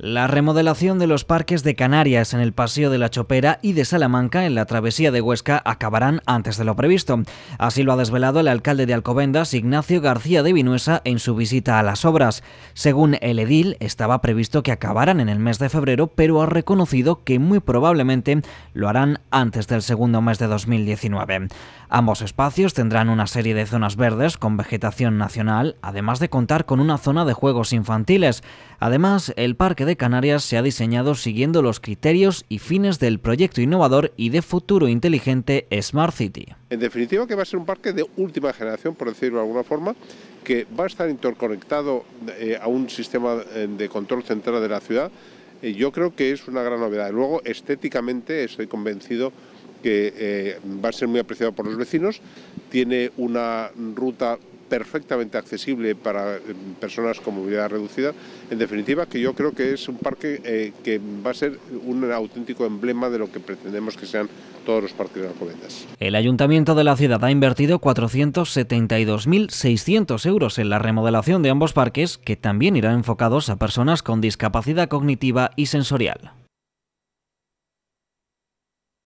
La remodelación de los parques de Canarias en el Paseo de la Chopera y de Salamanca en la travesía de Huesca acabarán antes de lo previsto. Así lo ha desvelado el alcalde de Alcobendas, Ignacio García de Vinuesa, en su visita a las obras. Según el edil, estaba previsto que acabaran en el mes de febrero, pero ha reconocido que muy probablemente lo harán antes del segundo mes de 2019. Ambos espacios tendrán una serie de zonas verdes con vegetación nacional, además de contar con una zona de juegos infantiles. Además, el parque de Canarias se ha diseñado siguiendo los criterios y fines del proyecto innovador y de futuro inteligente Smart City. En definitiva, que va a ser un parque de última generación, por decirlo de alguna forma, que va a estar interconectado eh, a un sistema eh, de control central de la ciudad. Eh, yo creo que es una gran novedad. Luego, estéticamente, estoy convencido que va a ser muy apreciado por los vecinos. Tiene una ruta perfectamente accesible para eh, personas con movilidad reducida. En definitiva, que yo creo que es un parque eh, que va a ser un auténtico emblema de lo que pretendemos que sean todos los parques de Alcobendas. El Ayuntamiento de la ciudad ha invertido 472.600 euros en la remodelación de ambos parques, que también irán enfocados a personas con discapacidad cognitiva y sensorial.